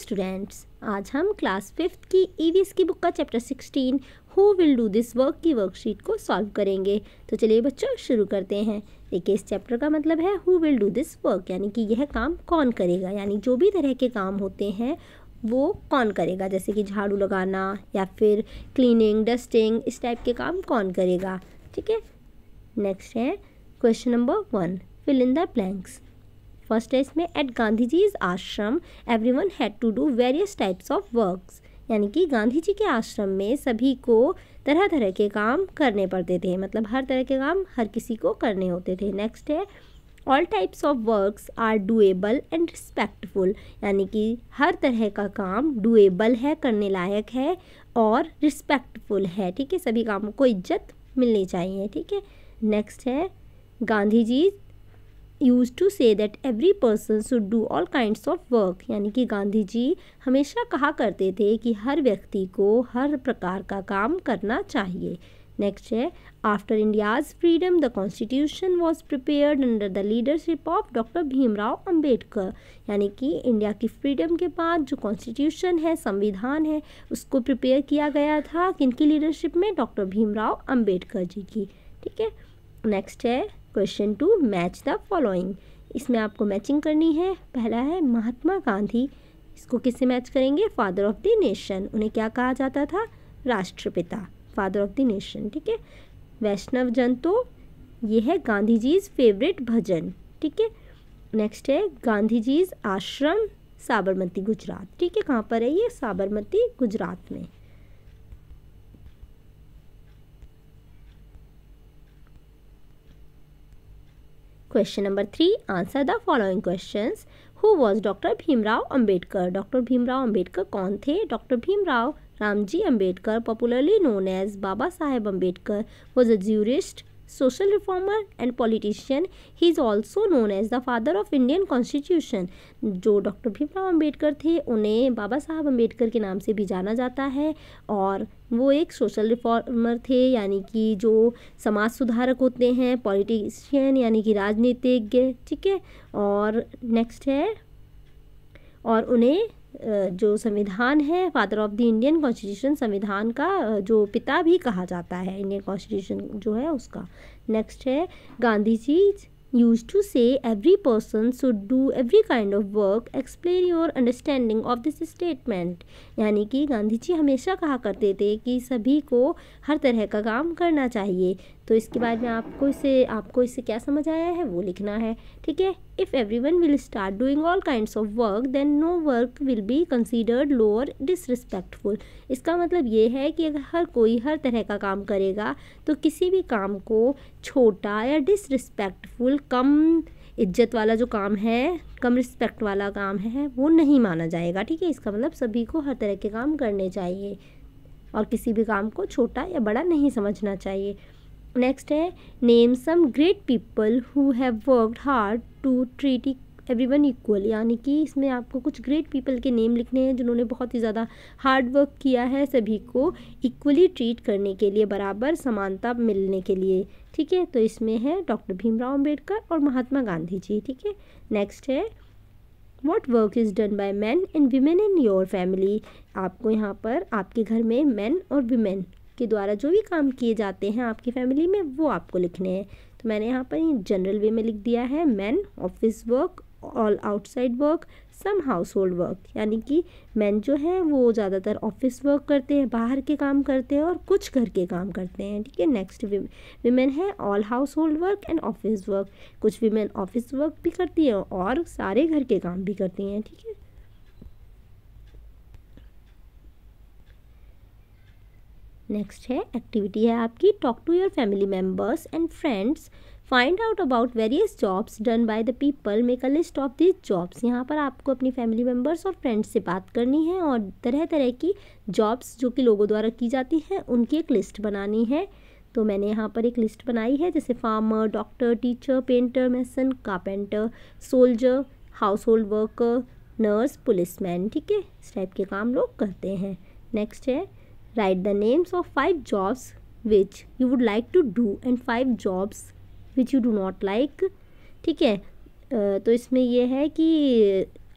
Students आज हम class fifth की ईवीएस e की बुक का chapter sixteen who will do this work की वर्कशीट को सॉल्व करेंगे तो चलिए बच्चों शुरू करते हैं देखिए इस चैप्टर का मतलब है who will do this work यानी कि यह काम कौन करेगा यानी जो भी तरह के काम होते हैं वो कौन करेगा जैसे कि झाड़ू लगाना या फिर क्लीनिंग डस्टिंग इस टाइप के काम कौन करेगा ठीक है नेक्स्ट है question number one fill in the blanks first है इसमें at Gandhi ji is ashram every one had to do various types of works यानी कि गांधी जी के आश्रम में सभी को तरह तरह के काम करने पड़ते थे मतलब हर तरह के काम हर किसी को करने होते थे नेक्स्ट है all types of works are doable and respectful यानी कि हर तरह का काम डूएबल है करने लायक है और रिस्पेक्टफुल है ठीक है सभी कामों को इज्जत मिलनी चाहिए ठीक है नेक्स्ट है Gandhi ji use to say that every person should do all kinds of work यानी कि गांधी जी हमेशा कहा करते थे कि हर व्यक्ति को हर प्रकार का काम करना चाहिए नेक्स्ट है after India's freedom the constitution was prepared under the leadership of doctor Bhimrao Ambedkar यानी कि इंडिया की फ्रीडम के बाद जो कॉन्स्टिट्यूशन है संविधान है उसको प्रिपेयर किया गया था किनकी लीडरशिप में डॉक्टर भीमराव अंबेडकर जी की ठीक है नेक्स्ट है question to match the following इसमें आपको मैचिंग करनी है पहला है महात्मा गांधी इसको किससे मैच करेंगे फादर ऑफ द नेशन उन्हें क्या कहा जाता था राष्ट्रपिता फादर ऑफ द नेशन ठीक है वैष्णव जन तो ये है गांधी जीज फेवरेट भजन ठीक है नेक्स्ट है गांधी जीज आश्रम साबरमती गुजरात ठीक है कहाँ पर है ये साबरमती गुजरात में question number three answer the following question who was doctor Bhimrao Ambedkar doctor Bhimrao Ambedkar कौन थे doctor Bhimrao Ramji Ambedkar popularly known as Baba Saheb Ambedkar was a jurist social reformer and politician he is also known as the father of indian constitution जो doctor Bhimrao Ambedkar थे उन्हें बाबा साहब अम्बेडकर के नाम से भी जाना जाता है और वो एक सोशल रिफॉर्मर थे यानी कि जो समाज सुधारक होते हैं पॉलिटिशियन यानी कि राजनीतिज्ञ ठीक है और नेक्स्ट है और उन्हें जो संविधान है father of the Indian constitution संविधान का जो पिता भी कहा जाता है इंडियन कॉन्स्टिट्यूशन जो है उसका नेक्स्ट है Gandhi ji use to say every person should do every kind of work explain your understanding of this statement यानी कि गांधी जी हमेशा कहा करते थे कि सभी को हर तरह का काम करना चाहिए तो इसके बाद में आपको इसे आपको इसे क्या समझ आया है वो लिखना है ठीक है if everyone will start doing all kind of work then no work will be considered lower disrespectful इसका मतलब ये है कि अगर हर कोई हर तरह का काम करेगा तो किसी भी काम को छोटा या डिसरिस्पेक्टफुल कम इज्जत वाला जो काम है कम रिस्पेक्ट वाला काम है वो नहीं माना जाएगा ठीक है इसका मतलब सभी को हर तरह के काम करने चाहिए और किसी भी काम को छोटा या बड़ा नहीं समझना चाहिए नेक्स्ट है name some great people who have worked hard to treat everyone equal यानी कि इसमें आपको कुछ ग्रेट पीपल के नेम लिखने हैं जिन्होंने बहुत ही ज़्यादा हार्ड वर्क किया है सभी को इक्वली ट्रीट करने के लिए बराबर समानता मिलने के लिए ठीक है तो इसमें है डॉक्टर भीमराव अम्बेडकर और महात्मा गांधी जी ठीक है नेक्स्ट है what work is done by man and women in your family आपको यहाँ पर आपके घर में मैन और वीमेन आपके द्वारा जो भी काम किए जाते हैं आपकी फैमिली में वो आपको लिखने हैं तो मैंने यहाँ पर जनरल वे में लिख दिया है man office work all outside work some household work यानी कि मैन जो है वो ज़्यादातर ऑफिस वर्क करते हैं बाहर के काम करते हैं और कुछ घर के काम करते हैं ठीक है नेक्स्ट वीमेन है all household work and office work कुछ वीमेन ऑफिस वर्क भी करती हैं और सारे घर के काम भी करती हैं ठीक है नेक्स्ट है एक्टिविटी है आपकी talk to your family members and friends find out about various jobs done by the people make a list of this jobs यहाँ पर आपको अपनी फैमिली मेम्बर्स और फ्रेंड्स से बात करनी है और तरह तरह की जॉब्स जो कि लोगों द्वारा की जाती हैं उनकी एक लिस्ट बनानी है तो मैंने यहाँ पर एक लिस्ट बनाई है जैसे farmer doctor teacher painter mason carpenter soldier household worker nurse policeman ठीक है इस टाइप के काम लोग करते हैं नेक्स्ट है write the names of five jobs which you would like to do and five jobs which you do not like ठीक है तो इसमें यह है कि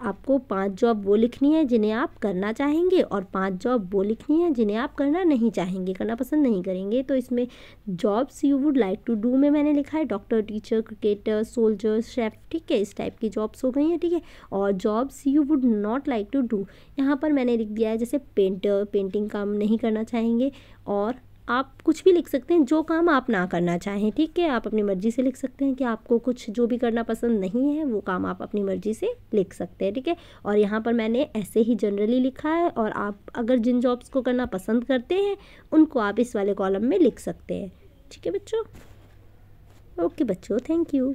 आपको पांच जॉब वो लिखनी है जिन्हें आप करना चाहेंगे और पांच जॉब वो लिखनी है जिन्हें आप करना नहीं चाहेंगे करना पसंद नहीं करेंगे तो इसमें jobs you would like to do में मैंने लिखा है doctor teacher cricketer soldier chef ठीक है इस टाइप की जॉब्स हो गई हैं ठीक है थीके? और jobs you would not like to do यहाँ पर मैंने लिख दिया है जैसे पेंटर पेंटिंग काम नहीं करना चाहेंगे और आप कुछ भी लिख सकते हैं जो काम आप ना करना चाहें ठीक है आप अपनी मर्ज़ी से लिख सकते हैं कि आपको कुछ जो भी करना पसंद नहीं है वो काम आप अपनी मर्ज़ी से लिख सकते हैं ठीक है ठीके? और यहाँ पर मैंने ऐसे ही जनरली लिखा है और आप अगर जिन जॉब्स को करना पसंद करते हैं उनको आप इस वाले कॉलम में लिख सकते हैं ठीक है बच्चों ओके बच्चों थैंक यू